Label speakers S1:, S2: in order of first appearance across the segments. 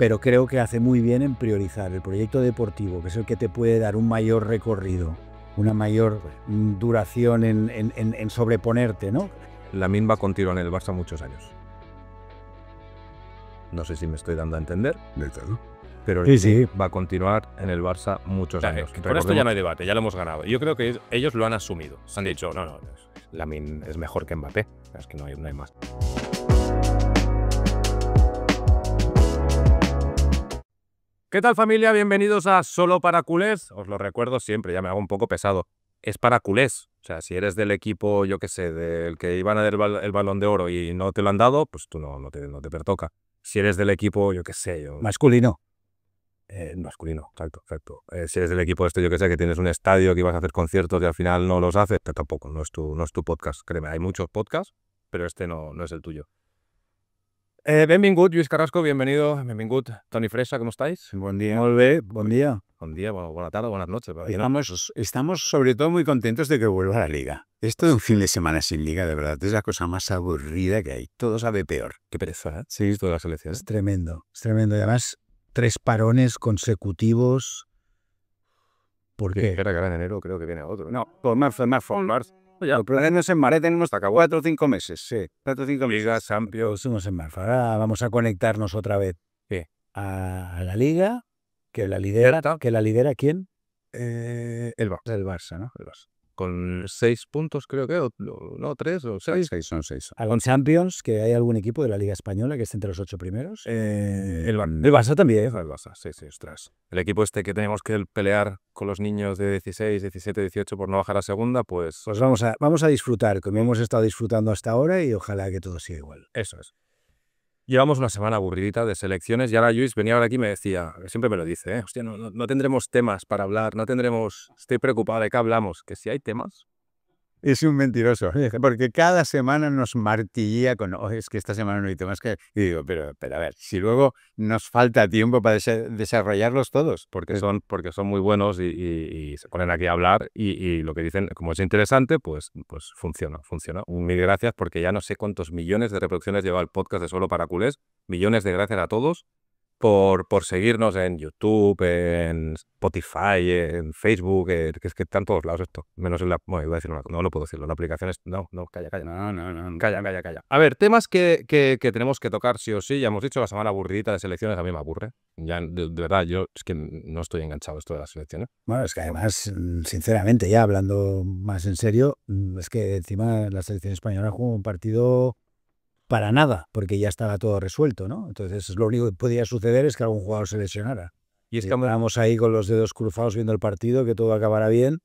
S1: pero creo que hace muy bien en priorizar el proyecto deportivo, que es el que te puede dar un mayor recorrido, una mayor pues mm, duración en, sobreponerte, ¿no?
S2: La a continuar en el Barça muchos años. No sé si me estoy dando a entender. Pero sí, sí. va a continuar en el Barça muchos años. Con esto ya no hay debate, ya lo hemos ganado. Yo creo que ellos lo han asumido. Han dicho, no, no, Lamin es mejor que Mbappé. Es que no hay, no hay más. ¿Qué tal familia? Bienvenidos a Solo para culés. Os lo recuerdo siempre, ya me hago un poco pesado. Es para culés. O sea, si eres del equipo, yo qué sé, del que iban a dar el, balón de oro y no te lo han dado, pues tú no, no, te, no te pertoca. Si eres del equipo, yo qué sé, Masculino. Eh, masculino, exacto, exacto. Eh, si eres del equipo este, yo que sé, que tienes un estadio, que ibas a hacer conciertos y al final no los haces, tampoco, no es tu, no es tu podcast, créeme, hay muchos podcasts, pero este no, no es el tuyo. Eh, benvingut, Luis Carrasco, bienvenido, benvingut, Tony Fresa, ¿cómo estáis? Buen día. Muy buen día. Buen día, buenas buena tarde, buenas noches. Estamos,
S1: estamos sobre todo muy contentos de que vuelva la liga. Esto de un fin de semana sin liga, de verdad, es la cosa más aburrida que hay. Todo sabe peor. Qué pereza, ¿eh? Sí, todas las selecciones. Es tremendo, es tremendo. Y además, tres parones consecutivos. ¿Por qué? Era que era en enero creo que viene otro. No, por más, más, pues pues Los planes en mare tenemos hasta cuatro o cinco meses, sí. Cuatro o cinco meses. Liga, en Marfa. Vamos a conectarnos otra vez a, la Liga, que la lidera, que la lidera quién? Eh, el Barça.
S2: El Barça, ¿no? El Barça con seis puntos, creo que, no, tres o seis. Seis son seis.
S1: ¿Algún Champions, que hay algún equipo de la Liga Española que esté entre los ocho primeros? Eh, el, Barça. también. El Barça, sí, sí, ostras.
S2: El equipo este que tenemos que pelear con los niños de 16, 17, 18 por no bajar a segunda, pues... Pues vamos
S1: a, vamos a disfrutar, como hemos estado disfrutando hasta ahora y ojalá que todo siga igual.
S2: Eso es. Llevamos una semana aburridita de selecciones y ahora Luis venía ahora aquí y me decía, siempre me lo dice, ¿eh? no, tendremos temas para hablar, no tendremos, estoy preocupada de qué hablamos, que si hay temas,
S1: es un mentiroso, porque cada semana nos martillía con, es que esta semana no hay temas que... Y digo, pero, pero a ver, si luego nos
S2: falta tiempo para desarrollarlos todos. Porque son, porque son muy buenos y, se ponen aquí a hablar y, lo que dicen, como es interesante, pues, pues funciona, funciona. Mil gracias porque ya no sé cuántos millones de reproducciones lleva el podcast de Solo para Culés. Millones de gracias a todos por, por seguirnos en YouTube, en Spotify, en Facebook, eh, que es que está todos lados esto. Menos en la. Bueno, a decir no lo puedo decirlo. La aplicación es. No, no, calla, calla. No, no, no. Calla, calla, calla. A ver, temas que, que, tenemos que tocar sí o sí. Ya hemos dicho la semana aburridita de selecciones, a mí me aburre. Ya, de, verdad, yo es que no estoy enganchado esto de las selecciones.
S1: Bueno, es que además, sinceramente, ya hablando más en serio, es que encima la selección española jugó un partido para nada, porque ya estaba todo resuelto, ¿no? Entonces lo único que podía suceder es que algún jugador se lesionara. Y estamos estábamos ahí con los dedos cruzados viendo el partido, que todo acabara bien.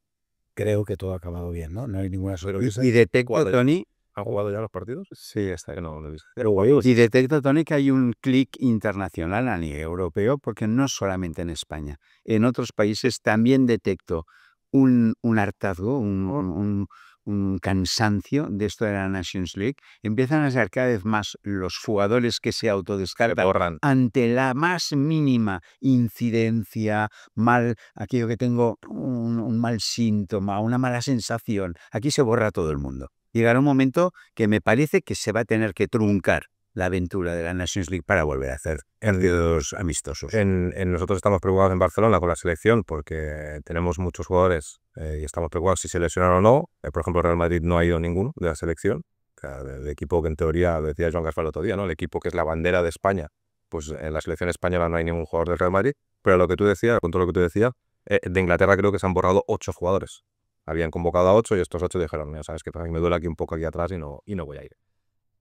S1: Creo que todo ha acabado bien, ¿no? No hay ninguna sorpresa. Y detecto, Tony... ¿Ha jugado ya los partidos? Sí, hasta que no lo he visto. Pero, y detecto, Tony, que hay un clic internacional a nivel europeo, porque no solamente en España. En otros países también detecto un, un hartazgo, un, oh un cansancio de esto de la Nations League, empiezan a ser cada vez más los jugadores que se autodescartan ante la más mínima incidencia, mal, aquello que tengo un, un, mal síntoma, una mala sensación. Aquí se borra todo el mundo. Llegará un momento que me parece que se va a tener que truncar la aventura de la Nations League para volver a hacer heridos
S2: amistosos. En, nosotros estamos preocupados en Barcelona con la selección porque tenemos muchos jugadores eh, y estamos preocupados si se lesionaron o no. Eh, por ejemplo, Real Madrid no ha ido ninguno de la selección. el equipo que en teoría, decía Joan Gaspar el otro día, ¿no? el equipo que es la bandera de España, pues en la selección española no hay ningún jugador del Real Madrid. Pero lo que tú decías, con todo lo que tú decías, eh, de Inglaterra creo que se han borrado ocho jugadores. Habían convocado a ocho y estos ocho dijeron, mira, sabes que mí me duele aquí un poco aquí atrás y no, y no voy a ir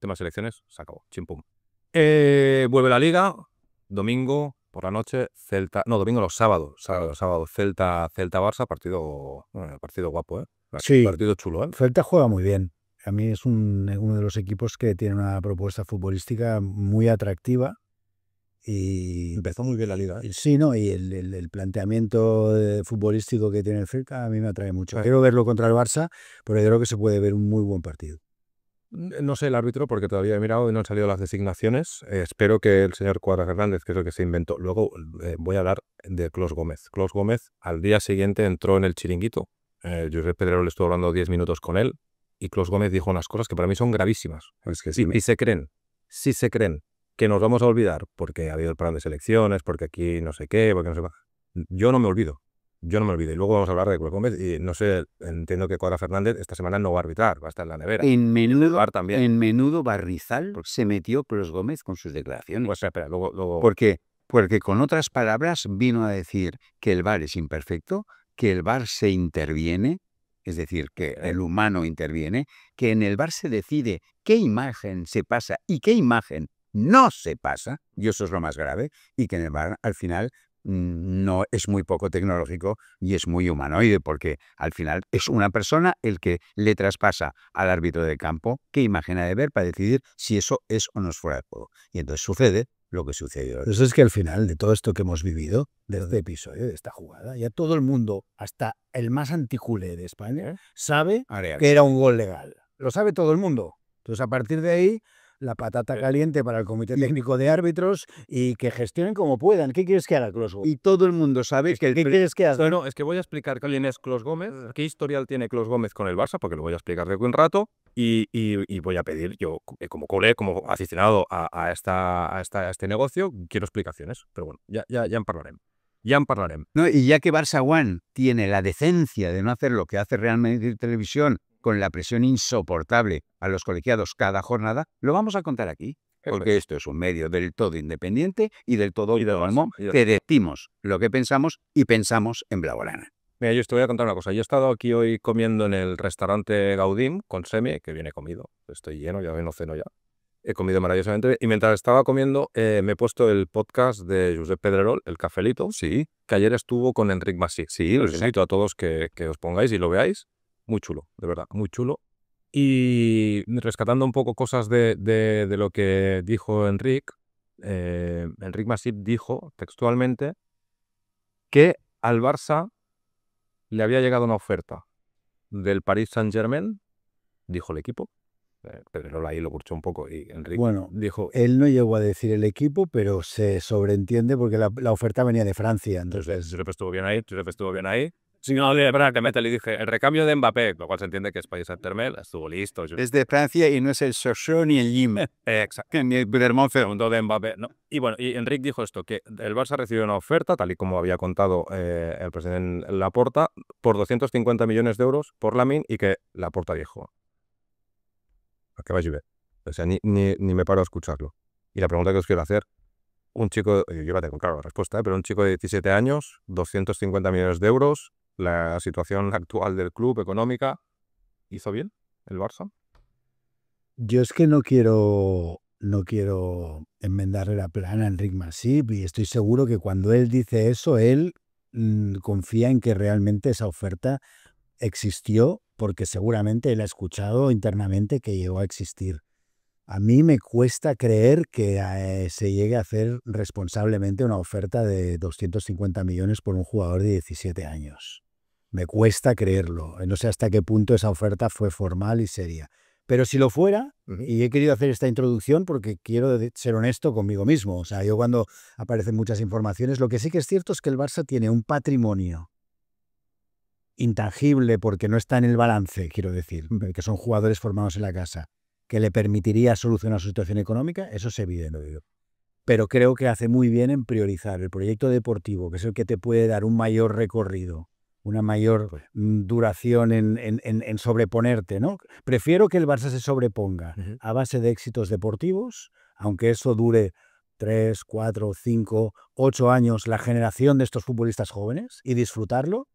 S2: más elecciones, se acabó. Chimpum. Eh, vuelve la liga, domingo por la noche, Celta. No, domingo los sábados. Sábado, sábado, Celta, Celta Barça, partido, eh, partido guapo, ¿eh? Partido chulo, eh.
S1: Celta juega muy bien. A mí es uno de los equipos que tiene una propuesta futbolística muy atractiva. Y empezó muy bien la liga. Sí, no, y el, el, planteamiento futbolístico que tiene el Celta a mí me atrae mucho. Quiero verlo contra el Barça, pero creo que se puede ver un muy buen partido.
S2: No sé el árbitro porque todavía he mirado y no han salido las designaciones. Eh, espero que el señor Cuadras Hernández, que es el que se inventó. Luego eh, voy a hablar de Clos Gómez. Claus Gómez al día siguiente entró en el chiringuito. Eh, Josep José Pedrero le estuvo hablando 10 minutos con él y Clos Gómez dijo unas cosas que para mí son gravísimas. Es que sí. Y se creen, sí se creen que nos vamos a olvidar porque ha habido el plan de selecciones, porque aquí no sé qué, porque no sé qué. Yo no me olvido yo no me olvido. Y luego vamos a hablar de Cruz Gómez, Y no sé, entiendo que Cuadra Fernández esta semana no va a arbitrar, va a estar en la nevera. En menudo, también. En
S1: menudo Barrizal se metió Cruz Gómez con sus declaraciones. Pues espera, luego, ¿Por qué? Porque con otras palabras vino a decir que el bar es imperfecto, que el bar se interviene, es decir, que el humano interviene, que en el bar se decide qué imagen se pasa y qué imagen no se pasa, y eso es lo más grave, y que en el bar al final Mm, no es muy poco tecnológico y es muy humanoide, porque al final es una persona el que le traspasa al árbitro de campo qué imagina de ver para decidir si eso es o no es fuera de juego. Y entonces sucede lo que sucedió. Eso pues es que al final de todo esto que hemos vivido, de este episodio, de esta jugada, ya todo el mundo, hasta el más anticulé de España, ¿Eh? sabe que era un gol legal. Lo sabe todo el mundo. Entonces, a partir de ahí, la patata eh. caliente para el Comité Técnico de Árbitros y que gestionen como puedan. ¿Qué quieres que haga Clos Gómez? Y todo el mundo sabe ¿Qué quieres que haga?
S2: Bueno, es que voy a explicar quién es Clos Gómez, qué historial tiene Clos Gómez con el Barça, porque lo voy a explicar de un rato, y, voy a pedir, yo eh, como cole, como aficionado a, esta, esta, este negocio, quiero explicaciones, pero bueno, ya, ya, ya en Ya en
S1: No, y ya que Barça One tiene la decencia de no hacer lo que hace realmente Televisión con la presión insoportable a los colegiados cada jornada, lo vamos a contar aquí. Porque esto es un medio del todo independiente y del todo autónomo que decimos lo que pensamos y pensamos en Blaugrana.
S2: Mira, yo te voy a contar una cosa. Yo he estado aquí hoy comiendo en el restaurante Gaudim con Semi, que viene comido. Estoy lleno, ya no ceno ya. He comido maravillosamente. Y mientras estaba comiendo, eh, me he puesto el podcast de Josep Pedrerol, El Cafelito. Sí. Que ayer estuvo con Enric Masí. Sí, lo invito a todos que os pongáis y lo veáis muy chulo, de verdad, muy chulo. Y rescatando un poco cosas de, de, lo que dijo Enric, eh, Enric Masip dijo textualmente que al Barça le había llegado una oferta del Paris Saint-Germain, dijo el equipo. Pero eh, Pedro ahí lo burchó un poco y Enrique bueno, dijo... Él no
S1: llegó a decir el equipo, pero se sobreentiende porque la, oferta venía de Francia.
S2: Entonces, entonces estuvo bien ahí, estuvo bien ahí. Si no, de verdad, te le dije, el recambio de Mbappé, lo cual se entiende que es País saint estuvo listo. Es de
S1: Francia y no es el
S2: Sochaux ni el Lima. Exacto. Ni el Boudermont de Mbappé. Y bueno, y Enrique dijo esto, que el Barça recibió una oferta, tal y como había contado eh, el presidente Laporta, por 250 millones de euros por Lamin y que Laporta dijo, ¿a qué va a llover? O sea, ni, me paro a escucharlo. Y la pregunta que os quiero hacer, un chico, yo ya tengo claro la respuesta, ¿eh? pero un chico de 17 años, 250 millones de euros, la situación actual del club económica, ¿hizo bien el Barça?
S1: Yo es que no quiero no quiero enmendarle la plana a Enric Masip y estoy seguro que cuando él dice eso, él mm, confía en que realmente esa oferta existió porque seguramente él ha escuchado internamente que llegó a existir. A mí me cuesta creer que eh, se llegue a hacer responsablemente una oferta de 250 millones por un jugador de 17 años. Me cuesta creerlo. Eh, no sé hasta qué punto esa oferta fue formal y seria. Pero si lo fuera, y he querido hacer esta introducción porque quiero ser honesto conmigo mismo. O sea, yo cuando aparecen muchas informaciones, lo que sí que es cierto es que el Barça tiene un patrimonio intangible porque no está en el balance, quiero decir, que son jugadores formados en la casa, que le permitiría solucionar su situación económica, eso es evidente. Pero creo que hace muy bien en priorizar el proyecto deportivo, que es el que te puede dar un mayor recorrido una mayor pues duración en, sobreponerte, ¿no? Prefiero que el Barça se sobreponga a base de éxitos deportivos, aunque eso dure tres, cuatro, cinco, ocho años la generación de estos futbolistas jóvenes y disfrutarlo,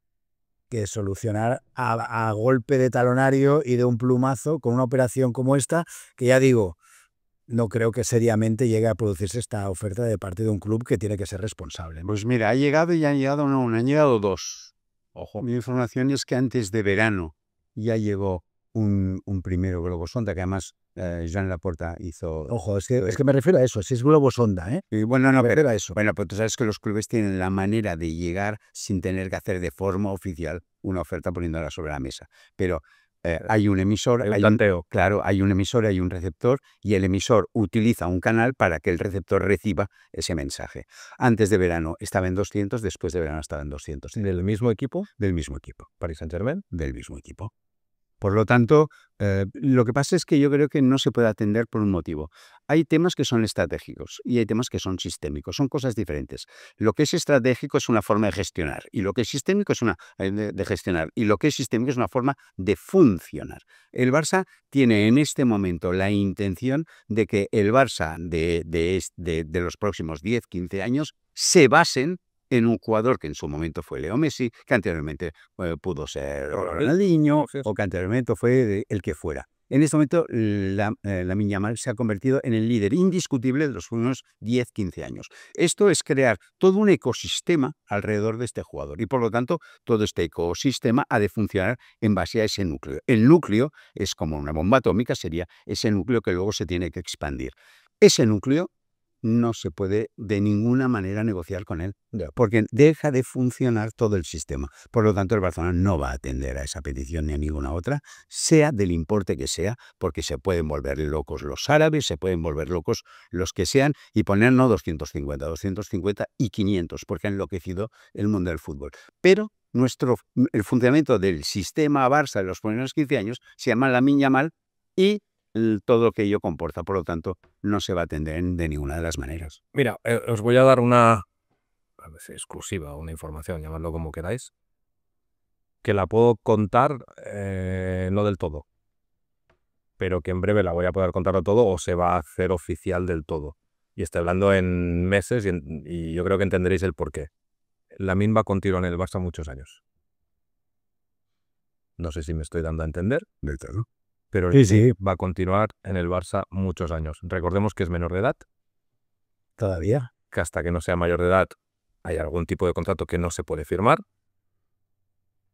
S1: que solucionar a, golpe de talonario y de un plumazo con una operación como esta, que ya digo, no creo que seriamente llegue a producirse esta oferta de parte de un club que tiene que ser responsable. Pues mira, ha llegado y han llegado, no, han llegado dos. Mi información es que antes de verano ya llegó un, un primero globo sonda, que además eh, Jean Laporta hizo... Ojo, es que, es que me refiero a eso, si es globo sonda, ¿eh? Y bueno, no, me eso. Bueno, pero pues tú sabes que los clubes tienen la manera de llegar sin tener que hacer de forma oficial una oferta poniéndola sobre la mesa. Pero eh, eh, hay un emisor, claro, hay un emisor, hay un receptor y el emisor utiliza un canal para que el receptor reciba ese mensaje. Antes de verano estaba en 200, después de verano estaba en 200. ¿Del mismo equipo? Del mismo equipo. Paris Saint Germain. Del mismo equipo. Por lo tanto, eh, lo que pasa es que yo creo que no se puede atender por un motivo. Hay temas que son estratégicos y hay temas que son sistémicos, son cosas diferentes. Lo que es estratégico es una forma de gestionar y lo que es sistémico es una eh, de, gestionar y lo que es sistémico es una forma de funcionar. El Barça tiene en este momento la intención de que el Barça de, de los próximos 10, 15 años se basen en un jugador que en su momento fue Leo Messi, que anteriormente eh, pudo ser Ronaldinho o que anteriormente fue el que fuera. En este momento, la, eh, Miñamal se ha convertido en el líder indiscutible de los últimos 10-15 años. Esto es crear todo un ecosistema alrededor de este jugador y, por lo tanto, todo este ecosistema ha de funcionar en base a ese núcleo. El núcleo es como una bomba atómica, sería ese núcleo que luego se tiene que expandir. Ese núcleo no se puede de ninguna manera negociar con él, porque deja de funcionar todo el sistema. Por lo tanto, el Barcelona no va a atender a esa petición ni a ninguna otra, sea del importe que sea, porque se pueden volver locos los árabes, se pueden volver locos los que sean y poner no 250, 250 y 500, porque ha enloquecido el mundo del fútbol. Pero nuestro, el funcionamiento del sistema Barça de los primeros 15 años se llama la Miña Mal y todo lo que ello comporta. Por lo tanto, no se va a atender de ninguna de las maneras.
S2: Mira, eh, os voy a dar una a exclusiva, una información, llamadlo como queráis, que la puedo contar eh, no del todo, pero que en breve la voy a poder contar todo o se va a hacer oficial del todo. Y estoy hablando en meses y, yo creo que entenderéis el porqué. La MIN va en el Barça muchos años. No sé si me estoy dando a entender. De todo pero sí, va a continuar en el Barça muchos años. Recordemos que es menor de edad. Todavía. Que hasta que no sea mayor de edad hay algún tipo de contrato que no se puede firmar.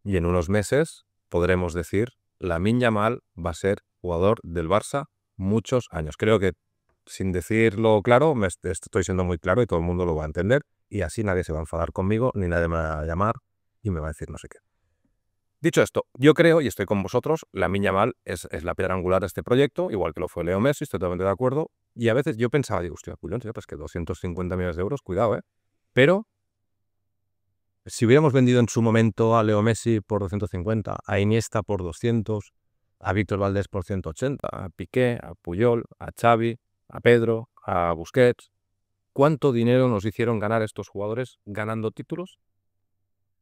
S2: Y en unos meses podremos decir, la Mal va a ser jugador del Barça muchos años. Creo que sin decirlo claro, me estoy siendo muy claro y todo el mundo lo va a entender. Y así nadie se va a enfadar conmigo, ni nadie me va a llamar y me va a decir no sé qué. Dicho esto, yo creo, y estoy con vosotros, la miña mal es, la piedra angular de este proyecto, igual que lo fue Leo Messi, estoy totalmente de acuerdo. Y a veces yo pensaba, digo, hostia, culón, tío, pues que 250 millones de euros, cuidado, ¿eh? Pero si hubiéramos vendido en su momento a Leo Messi por 250, a Iniesta por 200, a Víctor Valdés por 180, a Piqué, a Puyol, a Xavi, a Pedro, a Busquets, ¿cuánto dinero nos hicieron ganar estos jugadores ganando títulos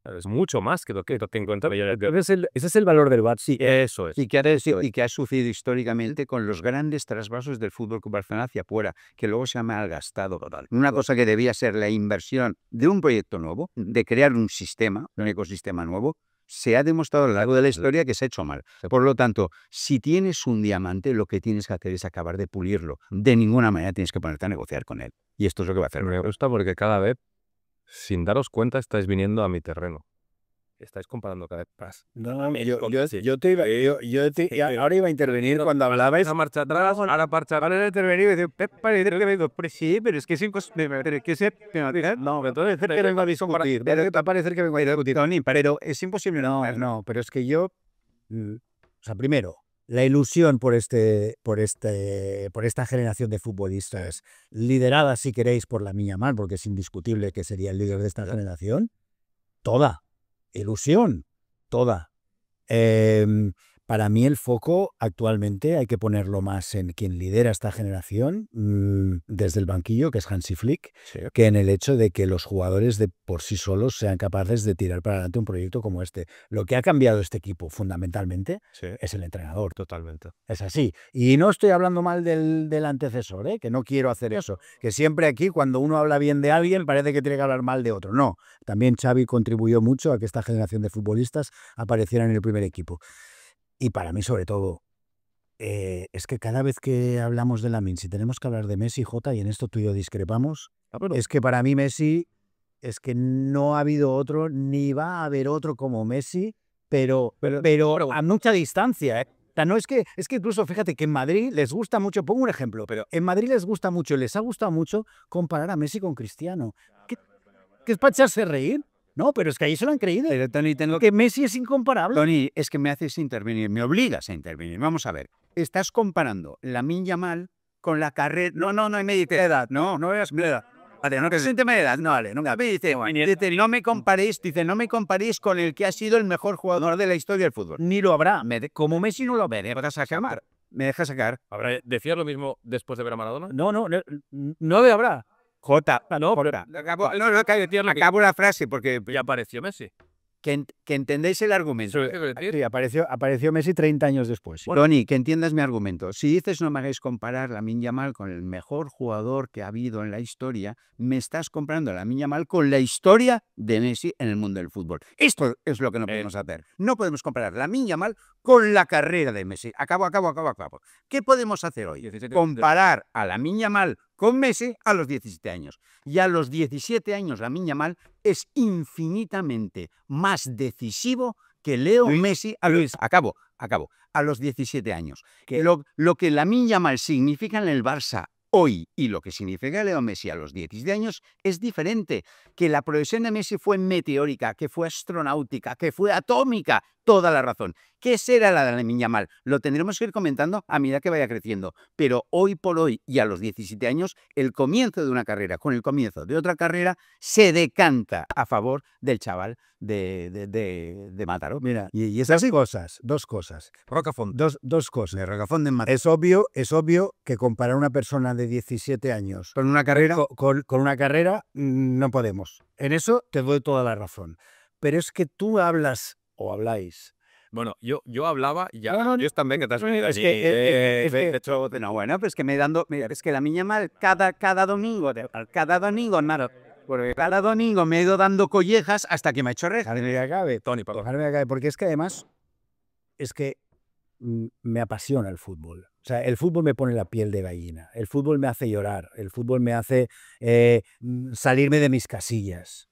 S2: es mucho más que lo que tengo encuentras. Ese es ese es el valor del bat eh, Sí,
S1: eso es. Y que, ha, sucedido históricamente con los grandes trasvasos del fútbol con Barcelona hacia afuera, que luego se ha malgastado total. Una cosa que debía ser la inversión de un proyecto nuevo, de crear un sistema, un ecosistema nuevo, se ha demostrado a lo largo de la historia que se ha hecho mal. Por lo tanto, si tienes un diamante, lo que tienes que hacer es acabar de
S2: pulirlo. De ninguna manera tienes que ponerte a negociar con él. Y esto es lo que va a hacer. Me gusta porque cada vez sin daros cuenta, estáis viniendo a mi terreno. Estáis comparando cada vez más. No, no, yo, yo, yo, te iba, yo, yo ahora iba a intervenir cuando hablabais. A marcha atrás, ahora marcha atrás, ahora intervenir y decir, pero pues sí, pero es que sí, pero es que sé. no,
S1: entonces, pero eh, vengo a discutir, pero va a parecer que vengo a discutir. Tony, pero es imposible, no, no, pero es que yo, mm, o sea, primero, la ilusión por, este, por, este, por esta generación de futbolistas, liderada si queréis por la mía mal, porque es indiscutible que sería el líder de esta generación, toda, ilusión, toda. Eh, para mí el foco actualmente hay que ponerlo más en quien lidera esta generación mm, desde el banquillo, que es Hansi Flick, que en el hecho de que los jugadores de por sí solos sean capaces de tirar para adelante un proyecto como este. Lo que ha cambiado este equipo fundamentalmente es el entrenador. Totalmente. Es así. Y no estoy hablando mal del, antecesor, ¿eh? que no quiero hacer eso. Que siempre aquí cuando uno habla bien de alguien parece que tiene que hablar mal de otro. No, también Xavi contribuyó mucho a que esta generación de futbolistas apareciera en el primer equipo. Y para mí, sobre todo, eh, es que cada vez que hablamos de Lamin, si tenemos que hablar de Messi, J, y en esto tú y yo discrepamos, ah, es que para mí Messi es que no ha habido otro, ni va a haber otro como Messi, pero, pero, a mucha distancia. ¿eh? no es que, es que incluso fíjate que en Madrid les gusta mucho, pongo un ejemplo, pero en Madrid les gusta mucho, les ha gustado mucho comparar a Messi con Cristiano. ¿Qué, que es para echarse a reír? No, pero es que ahí se lo han creído. Tony, tengo... Que Messi es incomparable. Tony, es que me haces intervenir, me obligas a intervenir. Vamos a ver, estás comparando la Minya Mal con la carrera... No, no, no me dices edad, no, no veas mi edad. Vale, no, que se siente edad, no, vale, nunca. Me dice, no me mm. comparéis, dice, no me comparéis con el que ha sido el mejor jugador de la historia del fútbol. Ni lo habrá, como Messi no lo veré, vas a llamar. Me deja sacar.
S2: ¿Habrá, ¿Decías lo
S1: mismo después de ver a Maradona? No, no, no, no, no habrá. J. No, Acabo, no, acabo la frase porque ya apareció Messi. Que, entendéis el argumento. Sí, apareció, apareció Messi 30 años después. que entiendas mi argumento. Si dices no me hagáis comparar la Minya Mal con el mejor jugador que ha habido en la historia, me estás comparando la Minya Mal con la historia de Messi en el mundo del fútbol. Esto es lo que no eh. podemos hacer. No podemos comparar la Minya Mal con la carrera de Messi. Acabo, acabo, acabo, acabo. ¿Qué podemos hacer hoy? Comparar a la Minya Mal con Messi a los 17 años. Y a los 17 años la miña mal es infinitamente más decisivo que Leo Messi a A los 17 años. lo, que la miña mal significa en el Barça hoy y lo que significa Leo Messi a los 17 años es diferente. Que la progresión de Messi fue meteórica, que fue astronáutica, que fue atómica toda la razón. ¿Qué será la de la niña mal? Lo tendremos que ir comentando a medida que vaya creciendo. Pero hoy por hoy y a los 17 años, el comienzo de una carrera con el comienzo de otra carrera se decanta a favor del chaval de, de, Mira, y, y esas cosas, dos cosas. Rocafond, dos, dos cosas. De Es obvio, es obvio que comparar a una persona de 17 años con una carrera, con una carrera mm, no podemos. En eso te doy toda la razón. Pero es que tú hablas o habláis.
S2: Bueno, yo, yo hablaba ya. Yo también, que te has venido es, que, eh, eh, eh, hecho... no, bueno, pero es que
S1: me dando. Mira, es que la miña mal cada, cada domingo, cada domingo, nada. Porque cada domingo me he ido dando collejas hasta que me ha hecho reja. me acabe. Tony, perdón. me acabe. Porque es que además, es que mm, me apasiona el fútbol. O sea, el fútbol me pone la piel de gallina. El fútbol me hace llorar. El fútbol me hace mm, salirme de mis casillas.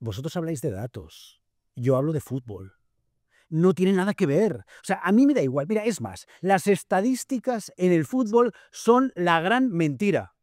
S1: Vosotros habláis de datos yo hablo de fútbol. No tiene nada que ver. O sea, a mí me da igual. Mira, es más, las estadísticas en el fútbol son la gran mentira.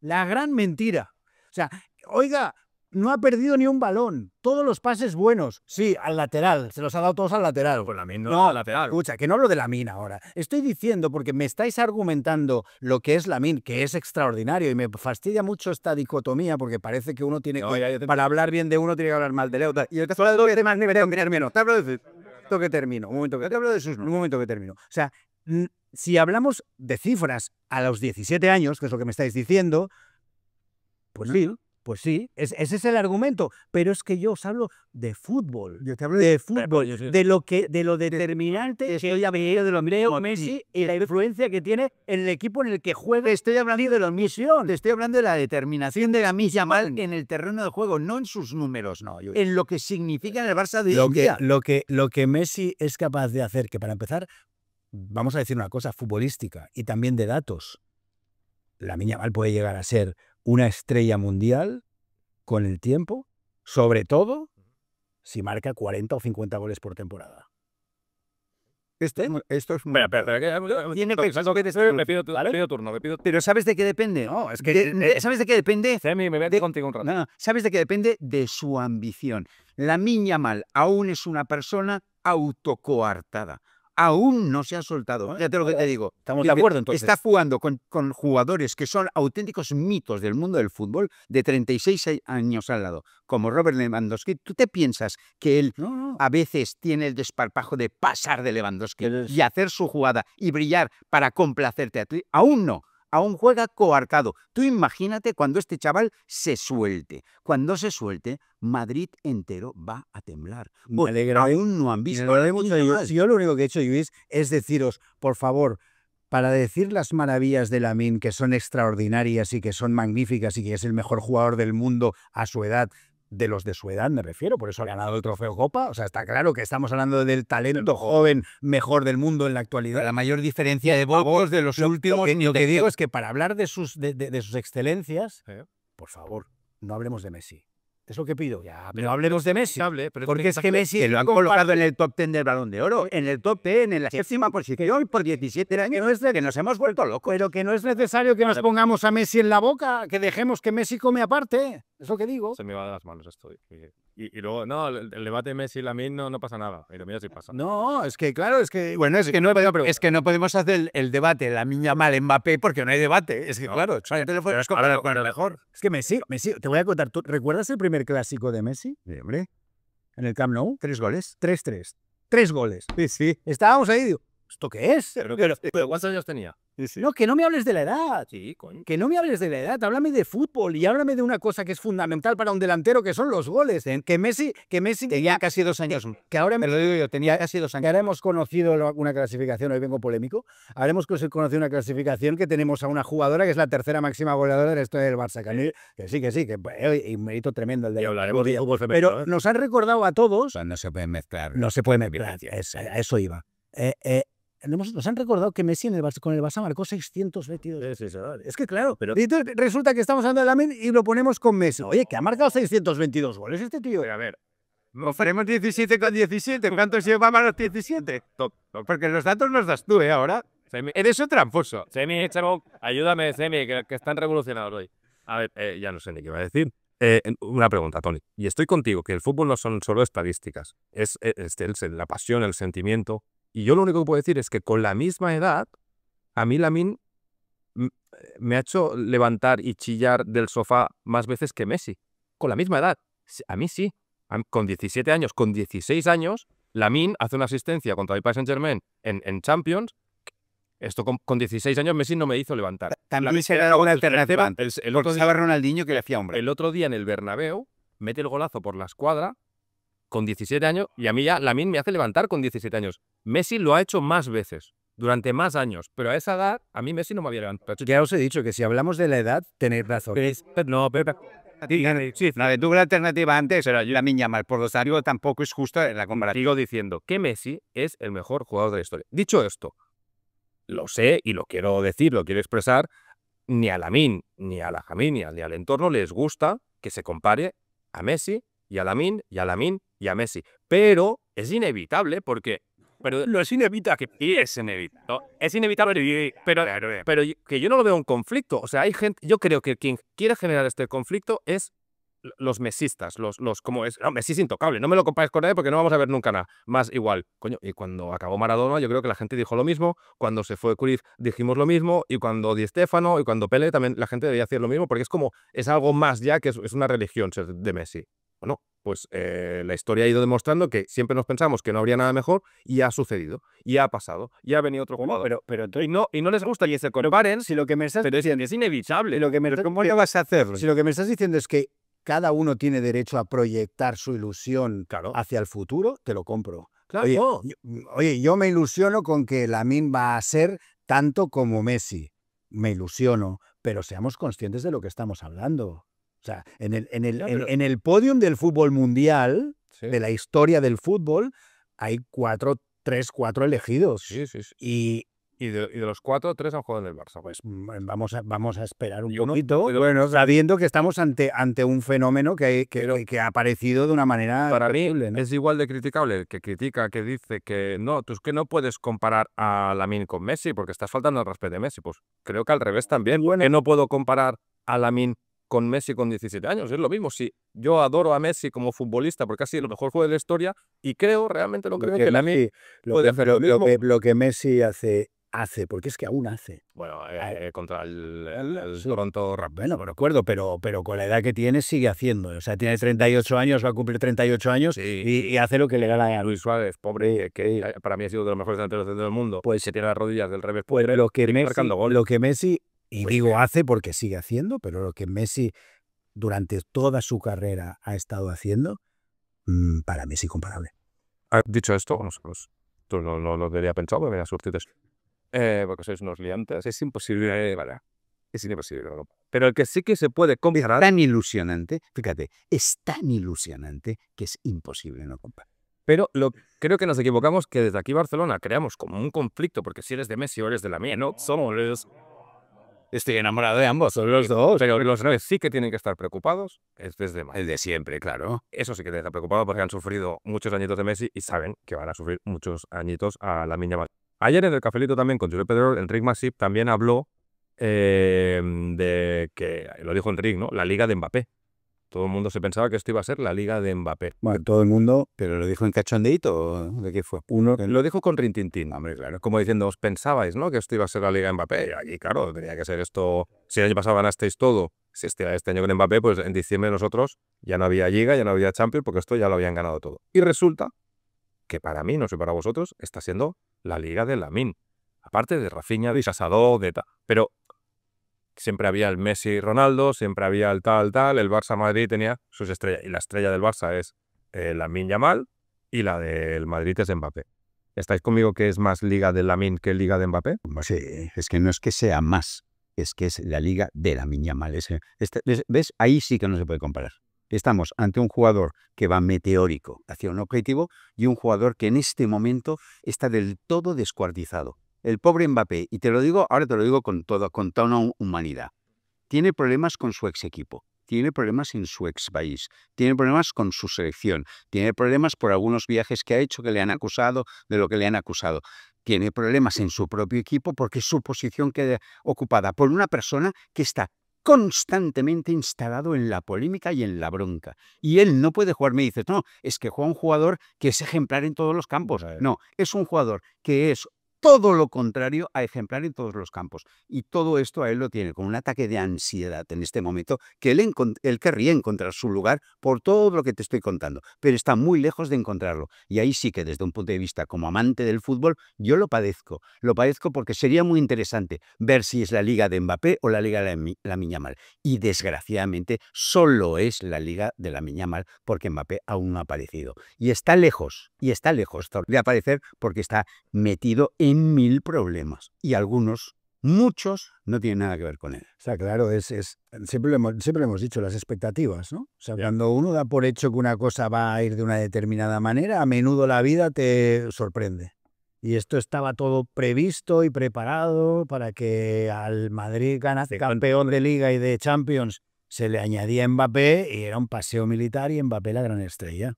S1: La gran mentira. O sea, oiga, no ha perdido ni un balón. Todos los pases buenos. Sí, al lateral. Se los ha dado todos al lateral. Pues la Min no, al lateral. Escucha, que no hablo de la mina ahora. Estoy diciendo porque me estáis argumentando lo que es la mina, que es extraordinario y me fastidia mucho esta dicotomía porque parece que uno tiene que, para hablar bien de uno tiene que hablar mal de otro. Y el caso de todo que demás ni mirar menos. Te hablo de que termino, un momento que te hablo un momento que termino. O sea, si hablamos de cifras a los 17 años, que es lo que me estáis diciendo, pues sí, pues sí, ese es el argumento, pero es que yo os hablo de fútbol. Yo te hablo de, fútbol, de, lo que de lo determinante que hoy ha venido de los Leo Messi y la influencia que tiene en el equipo en el que juega. Estoy hablando de la misión, te estoy hablando de la determinación de la misión mal en el terreno de juego, no en sus números, no, en lo que significa en el Barça de lo que, lo que lo que Messi es capaz de hacer, que para empezar vamos a decir una cosa futbolística y también de datos. La Mal puede llegar a ser una estrella mundial con el tiempo, sobre todo si marca 40 o 50 goles por temporada. ¿Este? Esto, es... Espera, espera,
S2: pido, turno,
S1: Pero ¿sabes de qué depende? Eh, ¿Sabes de qué depende? Semi, me contigo ¿Sabes de qué depende? De su ambición. La miña mal aún es una persona autocoartada aún no se ha soltado. ¿eh? Fíjate lo que te digo. Estamos de acuerdo Está jugando con, jugadores que son auténticos mitos del mundo del fútbol de 36 años al lado, como Robert Lewandowski. ¿Tú te piensas que él a veces tiene el desparpajo de pasar de Lewandowski y hacer su jugada y brillar para complacerte a ti? Aún no aún juega coarcado, Tú imagínate cuando este chaval se suelte. Cuando se suelte, Madrid entero va a temblar. Me Aún no han visto. Yo, lo único que he hecho, Luis, es deciros, por favor, para decir las maravillas de Lamin, que son extraordinarias y que son magníficas y que es el mejor jugador del mundo a su edad, de los de su edad, me refiero, por eso ha ganado el trofeo Copa. O sea, está claro que estamos hablando del talento joven mejor del mundo en la actualidad. La mayor diferencia de vos de los últimos. Lo que, digo es que para hablar de sus, de, sus excelencias, por favor, no hablemos de Messi. Es lo que pido. Ya, pero hablemos de Messi. porque es que Messi. lo han colocado en el top 10 del balón de oro. En el top 10, en la séptima posición por 17 años. Que, que nos hemos vuelto locos. Pero que no es necesario que nos pongamos a Messi en la boca. Que dejemos que Messi come aparte. Es lo que
S2: digo. Se me va de las manos esto. Eh, y, luego, no, el, debate debate Messi-Lamín y no, no pasa nada. Y lo mío sí eh, pasa.
S1: No, es que claro, es
S2: que. Bueno, es, que, no, es
S1: que no podemos hacer el, debate la niña mal Mbappé porque no hay debate. Es que claro, es, ahora con mejor. Es que Messi, Messi, te voy a contar. ¿tú, ¿Recuerdas el primer clásico de Messi? Sí, hombre. En el Camp Nou. Tres goles. Tres, tres. Tres goles. Sí, sí. Estábamos ahí digo, ¿esto qué es? pero
S2: ¿cuántos años tenía?
S1: No, que no me hables de la edad. Sí, coño. Que no me hables de la edad. Háblame de fútbol y háblame de una cosa que es fundamental para un delantero, que son los goles. ¿eh? Que Messi, que Messi tenía casi dos años. Que ahora me lo digo yo, tenía casi dos años. hemos conocido una clasificación, hoy vengo polémico. Ahora hemos conocido una clasificación que tenemos a una jugadora que es la tercera máxima goleadora de la del Barça. Que, que sí, que sí, que eh, y mérito tremendo el de. Pero ¿eh? nos han recordado a todos. Pues no se puede mezclar. No se puede mezclar. Eso, eso iba nos han recordado que Messi con el Barça marcó 622. Es, es que claro, pero... resulta que estamos andando de y lo ponemos con Messi. Oye, que ha marcado 622 goles este tío. a ver, ofrecemos 17 con 17. ¿Cuántos lleva
S2: a los 17? Porque los datos nos das tú, ¿eh? Ahora. Semi, eres un tramposo. Semi, chavo, ayúdame, Semi, que, están revolucionados hoy. A ver, eh, ya no sé ni qué va a decir. Eh, una pregunta, Tony. Y estoy contigo, que el fútbol no son solo estadísticas. Es, eh, es, este, la pasión, el sentimiento. Y yo lo único que puedo decir es que con la misma edad, a mí Lamin me ha hecho levantar y chillar del sofá más veces que Messi. Con la misma edad. A mí sí. Con 17 años, con 16 años, Lamin hace una asistencia contra el Paris Saint Germain en, Champions. Esto con, 16 años Messi no me hizo levantar. También se
S1: alguna alternativa.
S2: El, otro día, Ronaldinho que le hacía hombre. El otro día en el Bernabéu mete el golazo por la escuadra con 17 años y a mí ya la min me hace levantar con 17 años. Messi lo ha hecho más veces durante más años, pero a esa edad a mí Messi no me había levantado. Ya
S1: os he dicho que si hablamos de la edad tenéis razón.
S2: No, pero sí,
S1: la de alternativa antes era la niña mal, por dosario tampoco es justo en la comparación. Sigo diciendo que
S2: Messi es el mejor jugador de la historia. Dicho esto, lo sé y lo quiero decir, lo quiero expresar, ni a min, ni a la Jaminia, ni al entorno les gusta que se compare a Messi y a min, y a min, y a Messi. Pero es inevitable porque... Pero no es inevitable. Y es inevitable. es inevitable, pero, eh. pero que yo no lo veo un conflicto. O sea, hay gente... Yo creo que quien quiere generar este conflicto es los mesistas, los, los como es, Messi es intocable, no me lo compáis con nadie porque no vamos a ver nunca nada más igual. Coño, y cuando acabó Maradona, yo creo que la gente dijo lo mismo, cuando se fue Cruyff dijimos lo mismo, y cuando Di Stefano y cuando Pele también la gente debía hacer lo mismo porque es como, es algo más ya que es, es una religión ser de Messi. ¿O no? pues eh, la historia ha ido demostrando que siempre nos pensamos que no habría nada mejor y ha sucedido, y ha pasado, y ha venido otro jugador. Pero, pero y, no, y no les gusta y se comparen. Si lo que me estás pero es, inevitable. Lo que me
S1: vas a hacer? Si lo que me estás diciendo es que cada uno tiene derecho a proyectar su ilusión hacia el futuro, te lo compro. Claro. Oye, yo, me ilusiono con que min va a ser tanto como Messi. Me ilusiono, pero seamos conscientes de lo que estamos hablando. O sea, en el, en el, en, el podium del fútbol mundial, de la historia del fútbol, hay cuatro, tres, cuatro elegidos.
S2: Sí, sí, sí. Y, de, los cuatro, tres han jugado en el Barça. Pues mm, eh, vamos a,
S1: vamos a esperar un poquito. sabiendo que estamos ante, ante un fenómeno que, que, que ha aparecido de una manera. Para mí
S2: es igual de criticable que critica, que dice que no, tú es que no puedes comparar a Lamin con Messi porque estás faltando al respeto de Messi. Pues creo que al revés también. que no puedo comparar a Lamin con Messi con 17 años. Es lo mismo. Si yo adoro a Messi como futbolista porque ha sido el mejor juego de la historia y creo, realmente lo creo, que Messi, lo,
S1: que, Messi hace hace, porque es que aún hace. Bueno, eh, eh, contra
S2: el, el, Toronto
S1: Raptors. Bueno, me acuerdo, pero, pero con la edad que tiene sigue haciendo. O sea, tiene 38 años, va a cumplir 38 años y, hace lo que le gana a Luis Suárez, pobre,
S2: que para mí ha sido de los mejores delanteros del mundo. Pues se tiene las rodillas del revés. Pues lo que, Messi, lo
S1: que Messi y digo hace porque sigue haciendo, pero lo que Messi durante toda su carrera ha estado haciendo, mm, para mí es incomparable.
S2: Dicho esto, nosotros, no, pues, lo lo debería pensado, debería Eh, porque sois unos liantes, es imposible, eh, Es imposible, Pero el que sí que se puede comparar... Es tan ilusionante, fíjate,
S1: es tan ilusionante que es imposible no comparar.
S2: Pero creo que nos equivocamos que desde aquí Barcelona creamos como un conflicto, porque si eres de Messi o eres de la mía, no, somos estoy enamorado de ambos, son los dos. Pero los tres sí que tienen que estar preocupados, es desde el de siempre, claro. Eso sí que tienen que estar preocupados porque han sufrido muchos añitos de Messi y saben que van a sufrir muchos añitos a la más Ayer en el cafelito también con Julio Pedro, Enrique Masip también habló eh, de que, lo dijo Enrique, ¿no? La liga de Mbappé. Todo el mundo se pensaba que esto iba a ser la liga de Mbappé.
S1: Bueno, todo el mundo, pero lo dijo en cachondeito, ¿de qué fue?
S2: Uno lo dijo con rintintín, hombre, claro. Como diciendo, os pensabais, ¿no? Que esto iba a ser la liga de Mbappé. Y claro, tenía que ser esto. Si el año pasado ganasteis todo, si este, este año con Mbappé, pues en diciembre nosotros ya no había liga, ya no había Champions, porque esto ya lo habían ganado todo. Y resulta que para mí, no sé para vosotros, está siendo la liga de Lamín. Aparte de Rafinha, de Sasadó, de Pero siempre había el Messi Ronaldo, siempre había el tal, tal. El Barça Madrid tenía sus estrellas. Y la estrella del Barça es la eh, Lamin Yamal y la del Madrid es Mbappé. ¿Estáis conmigo que es más liga de Lamin que liga de Mbappé?
S1: Sí, es que no es que sea más, es que es la liga de la Yamal. Eh, este, es, ¿Ves? Ahí sí que no se puede comparar. Estamos ante un jugador que va meteórico hacia un objetivo y un jugador que en este momento está del todo descuartizado. El pobre Mbappé, y te lo digo, ahora te lo digo con toda, con toda una humanidad, tiene problemas con su ex equipo, tiene problemas en su ex país, tiene problemas con su selección, tiene problemas por algunos viajes que ha hecho que le han acusado de lo que le han acusado tiene problemas en su propio equipo porque su posición queda ocupada por una persona que está constantemente instalado en la polémica y en la bronca. Y él no puede jugar. Me dices, no, es que juega un jugador que es ejemplar en todos los campos. No, es un jugador que es todo lo contrario a ejemplar en todos los campos. Y todo esto a él lo tiene con un ataque de ansiedad en este momento, que él, querría encontrar su lugar por todo lo que te estoy contando, pero está muy lejos de encontrarlo. Y ahí sí que desde un punto de vista como amante del fútbol, yo lo padezco. Lo padezco porque sería muy interesante ver si es la liga de Mbappé o la liga de la mal Y desgraciadamente solo es la liga de la Mal, porque Mbappé aún no ha aparecido. Y está lejos, y está lejos de aparecer porque está metido en mil problemas y algunos muchos no tienen nada que ver con él. O sea, claro, es, es siempre, hemos, siempre hemos dicho, las expectativas, ¿no? O cuando uno da por hecho que una cosa va a ir de una determinada manera, a menudo la vida te sorprende. Y esto estaba todo previsto y preparado para que al Madrid ganase campeón de Liga y de Champions se le añadía Mbappé y era un paseo militar y Mbappé la gran estrella.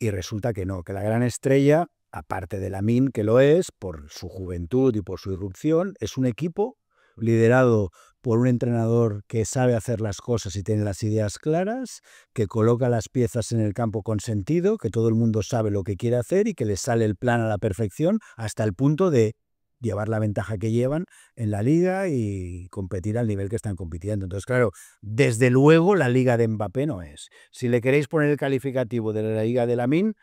S1: Y resulta que no, que la gran estrella aparte de la Min, que lo es, por su juventud y por su irrupción, es un equipo liderado por un entrenador que sabe hacer las cosas y tiene las ideas claras, que coloca las piezas en el campo con sentido, que todo el mundo sabe lo que quiere hacer y que le sale el plan a la perfección hasta el punto de llevar la ventaja que llevan en la liga y competir al nivel que están compitiendo. Entonces, claro, desde luego la liga de Mbappé no es. Si le queréis poner el calificativo de la liga de la Min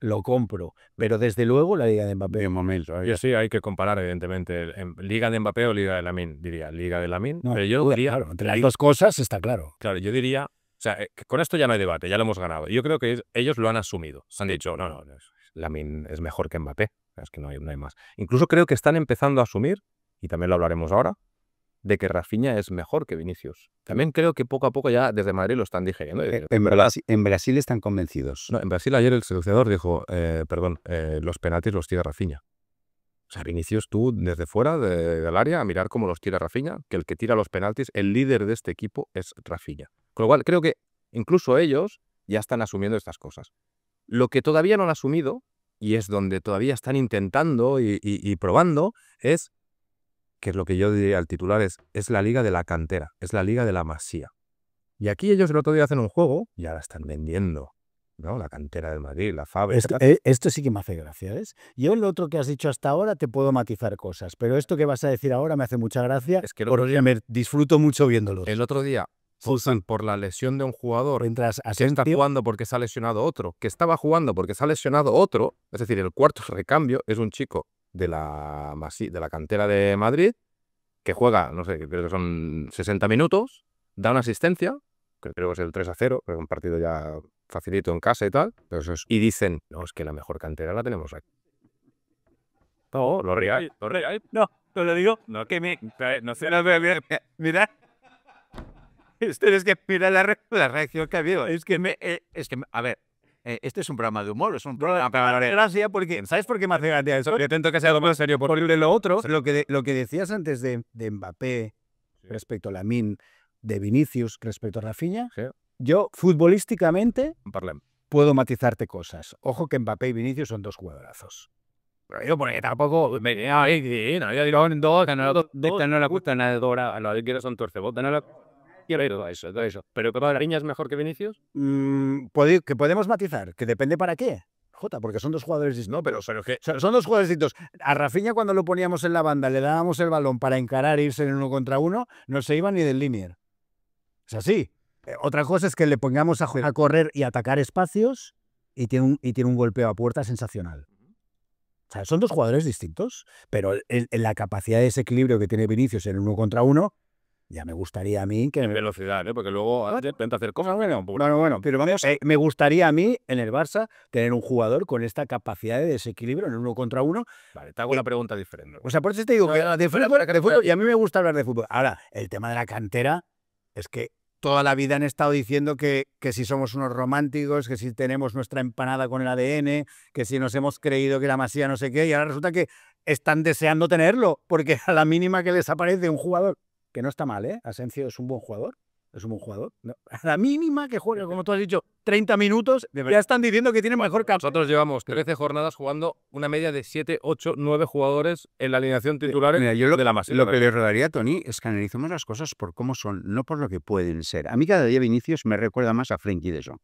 S1: lo compro. Pero desde luego la Liga de Mbappé. momento,
S2: sí, hay que comparar, evidentemente. Em, Liga de Mbappé o Liga de Lamín, diría. Liga de Lamin. No, yo diría. Claro, entre las dos
S1: cosas está claro.
S2: Claro, yo diría. O sea, eh, con esto ya no hay debate, ya lo hemos ganado. Yo creo que ellos lo han asumido. Se han dicho, no, no, Lamin es mejor que Mbappé. Es que no hay, no hay más. Incluso creo que están empezando a asumir, y también lo hablaremos ahora, de que Rafinha es mejor que Vinicius. También creo que poco a poco ya desde Madrid lo están digiriendo. E en, Brasil, están convencidos. No, en Brasil ayer el seductor dijo, eh, perdón, eh, los penaltis los tira Rafinha. O sea, Vinicius, tú desde fuera del área a mirar cómo los tira Rafinha, que el que tira los penaltis, el líder de este equipo es Rafinha. Con lo cual, creo que incluso ellos ya están asumiendo estas cosas. Lo que todavía no han asumido, y es donde todavía están intentando y probando, es que es lo que yo diría al titular, es, es la liga de la cantera, es la liga de la masía. Y aquí ellos el otro día hacen un juego y ahora están vendiendo. ¿no? La cantera de Madrid, la Fábrica. Eh, esto,
S1: sí que me hace gracia, ¿ves? Yo lo otro que has dicho hasta ahora te puedo matizar cosas, pero esto que vas a decir ahora me hace mucha gracia. Es que
S2: me disfruto mucho viéndolo. El otro día, por la lesión de un jugador, que está jugando porque se ha lesionado otro, que estaba jugando porque se ha lesionado otro, es decir, el cuarto recambio es un chico de la, de la cantera de Madrid, que juega, no sé, creo que son 60 minutos, da una asistencia, que creo que es el 3 a 0, es un partido ya facilito en casa y tal, y dicen, no, es que la mejor cantera la tenemos aquí. No, lo real, lo real. No, te lo digo, no, que me, eh, no sé, no, mira, mira. Ustedes que mira la, reacción que ha habido. Es
S1: que me, eh, es que, a ver, eh, este es un programa de humor, es un programa de gracia porque... ¿Sabes por
S2: qué me hace gracia eso? Yo intento que sea lo más serio posible lo
S1: otro. Lo que, lo que decías antes de, de Mbappé respecto a Lamin, de Vinicius respecto a Rafinha, yo futbolísticamente puedo matizarte cosas. Ojo que Mbappé y Vinicius son dos jugadorazos.
S2: Pero yo porque tampoco. Me, no, yo digo, dos, que no, no le gustan nada de Dora. A los que son torcebotas, no le quiero ir a eso, todo eso. ¿Pero que Lariña es mejor que Vinicius?
S1: Mm, que podemos matizar, que depende para qué. Jota, porque son dos jugadores distintos. No, pero, son, dos jugadores distintos. A Rafinha cuando lo poníamos en la banda, le dábamos el balón para encarar e irse en uno contra uno, no se iba ni del linear. Es así. Eh, otra cosa es que le pongamos a, correr y atacar espacios y tiene, un, y tiene un golpeo a puerta sensacional. O sea, son dos jugadores distintos, pero en la capacidad de equilibrio que tiene Vinicius en uno contra uno ya me gustaría a mí que... En
S2: velocidad, ¿eh? porque luego intenta hacer cosas, bueno, pues bueno,
S1: bueno. Pero eh, me gustaría a mí, en el Barça, tener un jugador con esta capacidad de desequilibrio en uno contra uno.
S2: Vale, te hago una pregunta diferente.
S1: O sea, por eso te digo que, de y a mí me gusta hablar de fútbol. Ahora, el tema de la cantera es que toda la vida han estado diciendo que, que si somos unos románticos, que si tenemos nuestra empanada con el ADN, que si nos hemos creído que la masía no sé qué, y ahora resulta que están deseando tenerlo, porque a la mínima que les aparece un jugador que no está mal, ¿eh? Asencio es un buen jugador, es un buen jugador. A la mínima que juegue, como tú has
S2: dicho, 30 minutos, ya están diciendo que tiene mejor campo. Nosotros llevamos 13 jornadas jugando una media de 7, 8, 9 jugadores en la alineación titular de la más. Lo que le rodaría a Tony es
S1: que analicemos las cosas por cómo son, no por lo que pueden ser. A mí cada día inicios me recuerda más a Frenkie de Jong,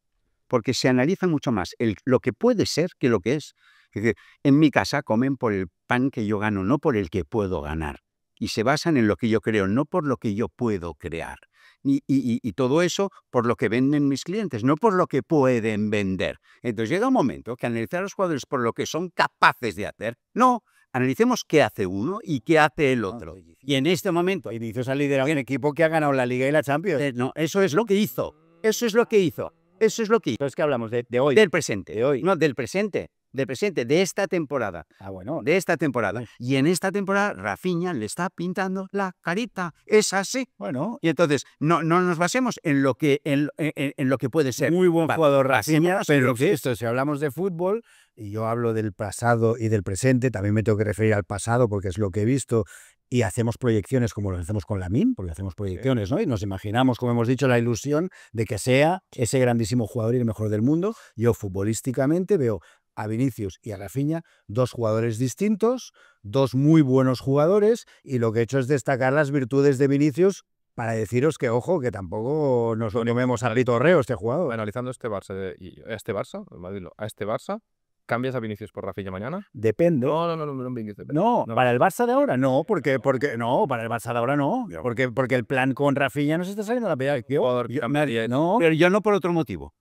S1: porque se analiza mucho más el, lo que puede ser que lo que es. Es decir, en mi casa comen por el pan que yo gano, no por el que puedo ganar y se basan en lo que yo creo, no por lo que yo puedo crear. Y, y, todo eso por lo que venden mis clientes, no por lo que pueden vender. Entonces llega un momento que analizar a los jugadores por lo que son capaces de hacer, no, analicemos qué hace uno y qué hace el ah, otro. Y en este momento... Y dices al líder alguien equipo que ha ganado la Liga y la Champions. Eh, no, eso es lo que hizo. Eso es lo que hizo. Eso es lo que hizo. Entonces, ¿qué hablamos de, hoy? Del presente. hoy. No, del presente. De presente, de esta temporada. Ah, bueno. De esta temporada. Y en esta temporada, Rafiña le está pintando la carita. Es así. Bueno. Y entonces, no, no nos basemos en lo que, en, lo que puede ser. Muy buen jugador Rafiña, pero si hablamos de fútbol, y yo hablo del pasado y del presente, también me tengo que referir al pasado porque es lo que he visto y hacemos proyecciones como lo hacemos con la MIN, porque hacemos proyecciones, ¿no? Y nos imaginamos, como hemos dicho, la ilusión de que sea ese grandísimo jugador y el mejor del mundo. Yo futbolísticamente veo a Vinicius y a Rafinha, dos jugadores distintos, dos muy buenos jugadores, y lo que he hecho es destacar las virtudes de Vinicius para deciros que, ojo, que tampoco nos lo llamemos a Reo este jugador.
S2: Analizando este Barça, y este Barça, a este Barça, ¿Cambias a Vinicius por Rafinha mañana? Depende. No, no, no, no, no,
S1: no para el Barça de ahora no, porque, porque no, para el Barça de ahora no, porque, porque el plan con Rafinha no se está saliendo a la pelea. no, pero yo no por otro motivo.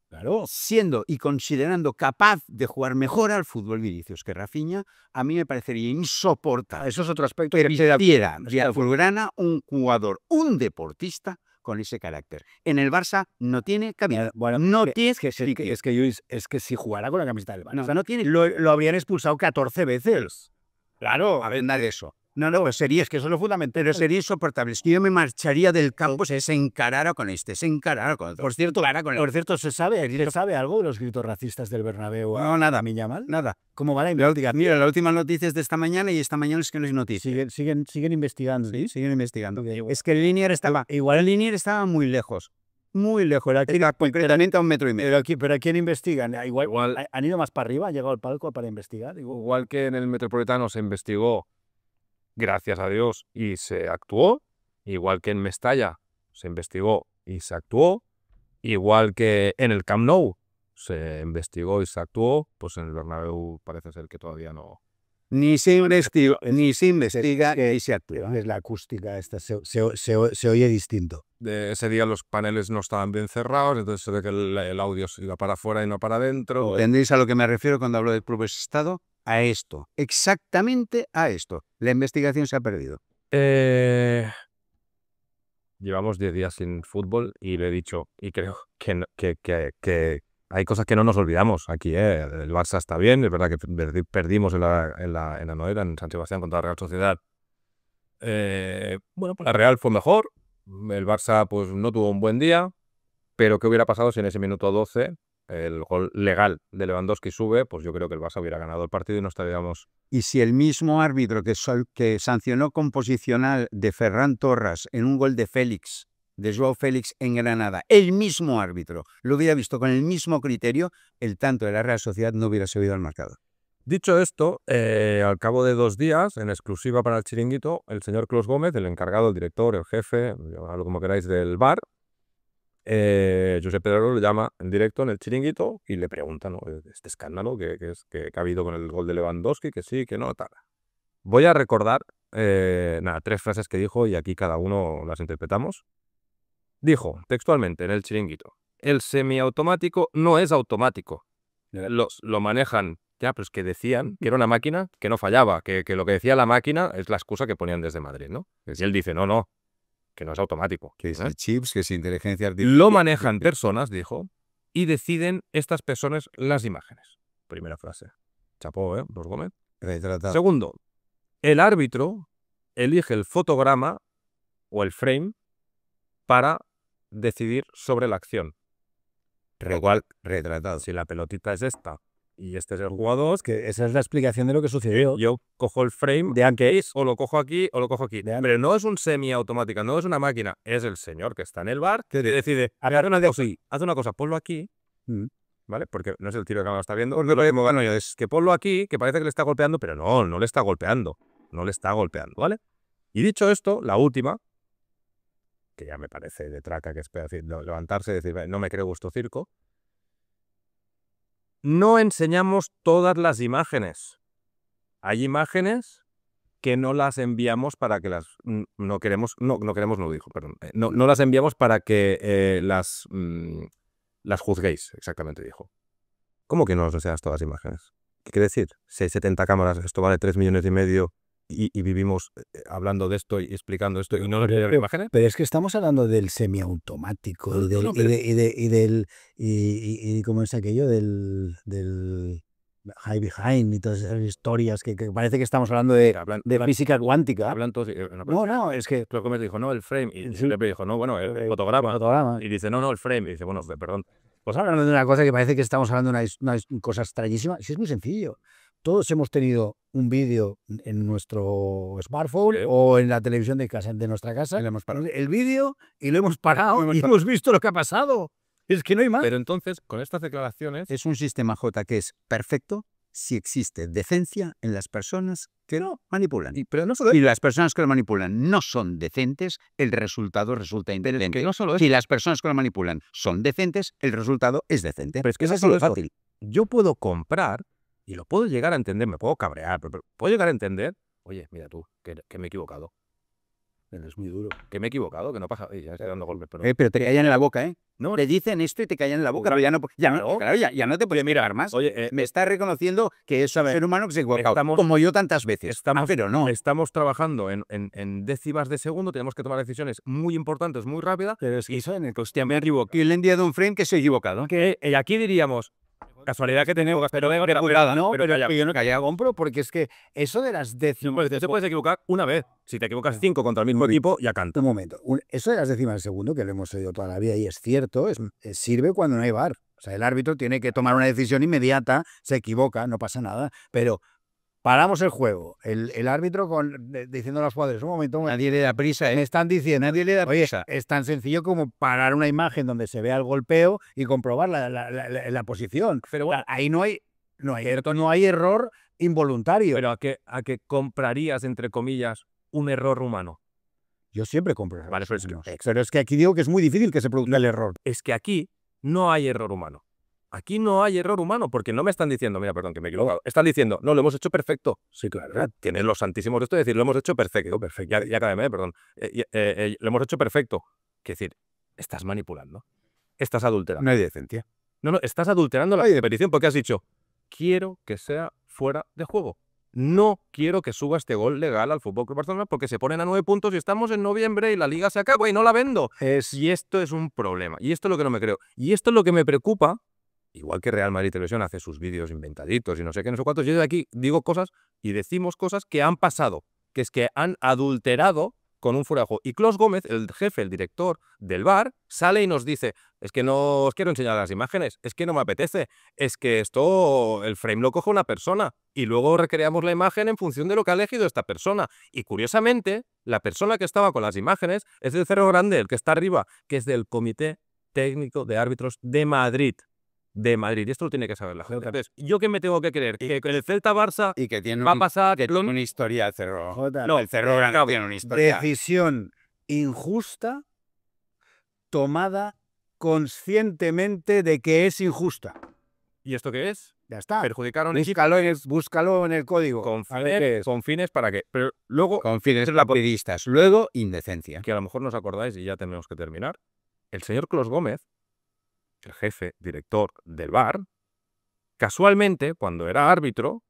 S1: Siendo y considerando capaz de jugar mejor al fútbol Vinicius que Rafinha, a mí me parecería insoportable. Ah, eso es otro aspecto. Que a Fulgrana un jugador, un deportista con ese carácter. En el Barça no tiene camiseta. no tiene Es que, es que si jugara con la camiseta del Barça, no, tiene. Lo, lo habrían expulsado 14 veces. Claro. A ver, nada de eso. No, no, pues sería, es que eso es lo fundamental. Pero sería insoportable. si yo me marcharía del campo si se encarara con este, se encarara con Por cierto, cara con Por cierto, ¿se sabe, ¿se sabe algo de los gritos racistas del Bernabéu? No, nada. ¿Miñamal? Nada. ¿Cómo va la investigación? Mira, la última noticia es de esta mañana y esta mañana es que no hay noticia. Siguen, siguen, investigando. Sí, siguen investigando. es que el Linier estaba... Igual el Linier estaba muy lejos muy lejos. Aquí, concretamente a un metro y medio. Pero, aquí, pero ¿a quién investigan? Eh, igual, ¿Han ido más para arriba? ¿Han llegado al palco para investigar?
S2: igual que en el Metropolitano se investigó gracias a Dios, y se actuó, igual que en Mestalla se investigó y se actuó, igual que en el Camp Nou se investigó y se actuó, pues en el Bernabéu parece ser que todavía no.
S1: Ni se investiga, ni se y se actúa. Es la acústica, esta, se, oye distinto.
S2: ese día los paneles no estaban bien cerrados, entonces se ve que el, audio se iba para afuera y no para adentro. ¿Entendéis
S1: a lo que me refiero cuando hablo del propio Estado?
S2: a esto,
S1: exactamente a esto. La investigación se ha perdido.
S2: Eh, llevamos 10 días sin fútbol y le he dicho, y creo que, hay cosas que no nos olvidamos aquí. ¿eh? El Barça está bien, es verdad que perdimos en la, en la, en la Noera, en San Sebastián contra la Real Sociedad. Eh, bueno, pues la Real fue mejor. El Barça pues no tuvo un buen día, pero ¿qué hubiera pasado si en ese minuto 12 el gol legal de Lewandowski sube, pues yo creo que el Barça hubiera ganado el partido y no estaríamos.
S1: Y si el mismo árbitro que, sancionó con sancionó composicional de Ferran Torres en un gol de Félix, de Joao Félix en Granada, el mismo árbitro lo hubiera visto con el
S2: mismo criterio, el tanto de la Real Sociedad no hubiera subido al marcado. Dicho esto, eh, al cabo de dos días, en exclusiva para el chiringuito, el señor Claus Gómez, el encargado, el director, el jefe, algo como queráis, del bar, José eh, Pedro lo llama en directo en el chiringuito y le pregunta ¿no? Eh, este escándalo que, que, ha habido con el gol de Lewandowski, que sí, que no, tal. Voy a recordar eh, nada, tres frases que dijo y aquí cada uno las interpretamos. Dijo textualmente en el chiringuito, el semiautomático no es automático. lo manejan, ya, pero es que decían que era una máquina que no fallaba, que, lo que decía la máquina es la excusa que ponían desde Madrid, ¿no? Y él dice, no, no, que no es automático. Que es ¿eh? chips, que es inteligencia artificial. Lo manejan personas, dijo, y deciden estas personas las imágenes. Primera frase. Chapó, ¿eh? Los Gómez. Retratado. Segundo, el árbitro elige el fotograma o el frame para decidir sobre la acción. Igual, retratado. Si la pelotita es esta y este es el jugador. 2 que
S1: esa es la explicación de lo que
S2: sucedió. Yo cojo el frame de antes o lo cojo aquí o lo cojo aquí. Pero no es un semiautomática, no es una máquina. Es el señor que está en el bar que decide, haz una de haz una cosa, ponlo aquí. Mm. ¿Vale? Porque no es el tiro que lo está viendo. lo es que ponlo aquí, que parece que le está golpeando, pero no, no le está golpeando. No le está golpeando, ¿vale? Y dicho esto, la última, que ya me parece de traca que es levantarse y decir, no me creo gusto circo, no enseñamos todas las imágenes. Hay imágenes que no las enviamos para que las mm, no queremos no, no queremos no dijo perdón eh, no, las enviamos para que eh, las mm, las juzguéis exactamente dijo cómo que no las enseñas todas las imágenes qué quiere decir si 70 cámaras esto vale 3 millones y medio y, vivimos eh, eh, hablando de esto y explicando esto y no lo pero,
S1: Pero es que estamos hablando del semiautomático y del, y, de, y cómo es aquello del, del High Behind y todas esas historias que, parece que estamos hablando de, de física cuántica. Hablan todos. Eh, no,
S2: no, es que. me dijo, no, el frame. Y siempre dijo, no, bueno, el, fotograma. Y dice, no, no, el frame. Y dice, bueno, perdón. Pues hablando de
S1: una cosa que parece que estamos hablando de una, una cosa extrañísima. Si es muy sencillo todos hemos tenido un vídeo en nuestro smartphone o en la televisión de, casa, de nuestra casa. el vídeo y lo hemos parado y hemos visto lo que ha pasado. Es que no hay más. Pero entonces, con estas declaraciones... Es un sistema J que es perfecto si existe decencia en las personas que no manipulan. Y, las personas que lo manipulan no son decentes, el resultado resulta indecente. no solo Si las personas que lo manipulan son decentes, el resultado es
S2: decente. Pero es que eso es fácil. Yo puedo comprar y lo puedo llegar a entender, me puedo cabrear, pero, puedo llegar a entender, oye, mira tú, que, me he equivocado. Es muy duro. Que me he equivocado, que no pasa. Ya ya estoy eh, dando golpes, pero. Eh, pero te callan en la boca,
S1: ¿eh? No, le dicen esto y te callan en la boca. Claro, ya no, ya ya, no te podía mirar más. Oye, eh, me está reconociendo que es un ser humano que se equivoca. como
S2: yo tantas veces. Ah, estamos, pero no. Estamos trabajando en, en, décimas de segundo, tenemos que tomar decisiones muy importantes, muy rápidas. Pero eso en el que pues, me Y le he enviado un frame que se ha equivocado. Que
S1: aquí diríamos, casualidad que tenemos, pero que era ¿no? Pero, yo no a compro porque es que
S2: eso de las décimas... Pues, te puedes equivocar una vez. Si te equivocas cinco contra el mismo equipo, ya canta. Un momento.
S1: eso de las décimas del segundo, que lo hemos oído toda la vida y es cierto, eh, sirve cuando no hay bar. O sea, el árbitro tiene que tomar una decisión inmediata, se equivoca, no pasa nada, pero Paramos el juego. El, árbitro con, diciendo a los jugadores, un momento, nadie le da prisa. Me ¿eh? están diciendo, nadie le da prisa. es tan sencillo como parar una imagen donde se vea el golpeo y comprobar la, posición. Pero bueno, ahí no hay, no hay, no hay error involuntario. Pero a
S2: que, a que comprarías, entre comillas, un error humano.
S1: Yo siempre compro.
S2: Vale, pero es, que,
S1: pero es que aquí digo que es muy difícil que se produzca el error.
S2: Es que aquí no hay error humano aquí no hay error humano, porque no me están diciendo, mira, perdón, que me he equivocado, están diciendo, no, lo hemos hecho perfecto. Sí, claro. ¿verdad? Tienes los santísimos de esto de decir, lo hemos hecho perfecto, perfecto, ya, ya perdón, eh, eh, eh, lo hemos hecho perfecto. Que decir, estás manipulando, estás adulterando. No hay decencia. No, no, estás adulterando la petición porque has dicho, quiero que sea fuera de juego. No quiero que suba este gol legal al Fútbol Barcelona porque se ponen a nueve puntos y estamos en noviembre y la liga se acaba y no la vendo. Y esto es un problema. Y esto es lo que no me creo. Y esto es lo que me preocupa igual que Real Madrid Televisión hace sus vídeos inventaditos y no sé qué, no sé cuántos, yo de aquí digo cosas y decimos cosas que han pasado, que es que han adulterado con un furajo. Y Claus Gómez, el jefe, el director del bar, sale y nos dice, es que no os quiero enseñar las imágenes, es que no me apetece, es que esto, el frame lo coge una persona y luego recreamos la imagen en función de lo que ha elegido esta persona. Y curiosamente, la persona que estaba con las imágenes es el Cerro Grande, el que está arriba, que es del Comité Técnico de Árbitros de Madrid de Madrid. Esto lo tiene que saber la gente. Entonces, ¿yo qué me tengo que creer? que el Celta-Barça va a pasar... Que tiene una historia el Cerro. no, el Cerro una historia.
S1: Decisión injusta tomada conscientemente de que es injusta. ¿Y esto qué es? Ya está. Perjudicaron. Búscalo
S2: en el, búscalo en el código. Con fines, con fines para qué. Pero luego. Con fines lapidistas. Luego, indecencia. Que a lo mejor nos acordáis y ya tenemos que terminar. El señor Clos Gómez el jefe director del bar, casualmente, cuando era árbitro,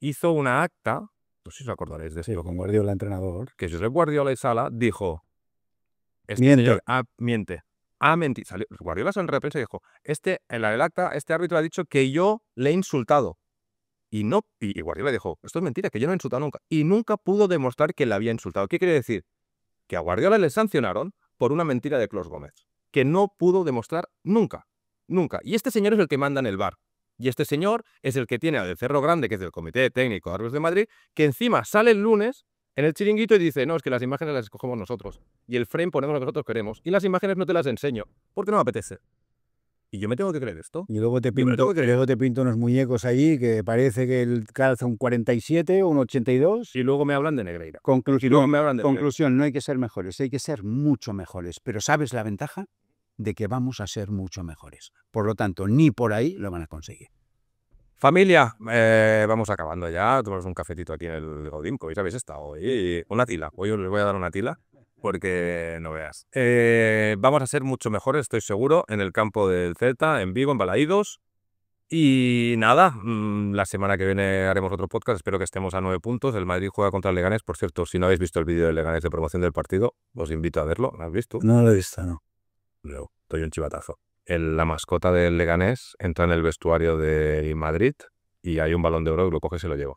S2: hizo una acta, no sé si os acordaréis de eso. Sí, con Guardiola, entrenador. Que Josep Guardiola y Sala dijo... Este miente. Ah, miente. Guardiola salió en la y dijo, este, en la acta, este árbitro ha dicho que yo le he insultado. Y, no, y Guardiola dijo, esto es mentira, que yo no he insultado nunca. Y nunca pudo demostrar que le había insultado. ¿Qué quiere decir? Que a Guardiola le sancionaron por una mentira de Claus Gómez, que no pudo demostrar nunca. Nunca. Y este señor es el que manda en el bar. Y este señor es el que tiene al de Cerro Grande, que es del Comité Técnico de Árbitros de Madrid, que encima sale el lunes en el chiringuito y dice, no, es que las imágenes las escogemos nosotros. Y el frame ponemos lo que nosotros queremos. Y las imágenes no te las enseño, porque no me apetece. Y yo me tengo que creer esto. Y
S1: luego te pinto, te pinto unos muñecos ahí que parece que el calza un 47 o un
S2: 82. Y luego me hablan de Negreira.
S1: me hablan de conclusión, no hay que ser mejores, hay que ser mucho mejores. Pero ¿sabes la ventaja? de que vamos a ser mucho mejores. Por lo tanto, ni por
S2: ahí lo van a conseguir. Familia, eh, vamos acabando ya. Tomamos un cafetito aquí en el Godín, y habéis estado. Hoy, una tila. Hoy os voy a dar una tila porque no veas. Eh, vamos a ser mucho mejores, estoy seguro, en el campo del Z en vivo, en Balaídos. Y nada, mm, la semana que viene haremos otro podcast. Espero que estemos a nueve puntos. El Madrid juega contra el Leganés. Por cierto, si no habéis visto el vídeo del Leganés de promoción del partido, os invito a verlo. ¿Lo has visto? No lo he visto, no. Luego, doy un chivatazo. la mascota del Leganés entra en el vestuario de Madrid y hay un balón de oro lo coge y se lo llevo.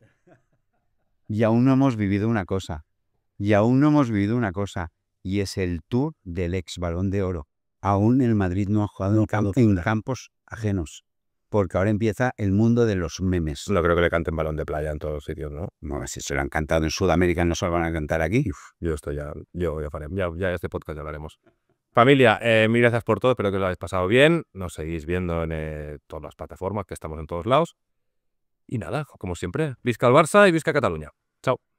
S1: Y aún no hemos vivido una cosa. Y aún no hemos vivido una cosa. Y es el tour del ex balón de oro. Aún el Madrid no ha jugado en, campos ajenos. Porque ahora empieza el mundo de los memes. No creo que le canten balón de playa en todos los sitios, ¿no? No, si se lo han cantado en Sudamérica, no se lo van a cantar aquí. yo
S2: estoy ya, yo ya, ya, ya este podcast ya lo haremos. Familia, eh, mil gracias por todo, espero que lo hayáis pasado bien, nos seguís viendo en eh, todas las plataformas, que estamos en todos lados. Y nada, como siempre, visca al Barça y Vizca Cataluña. Chao.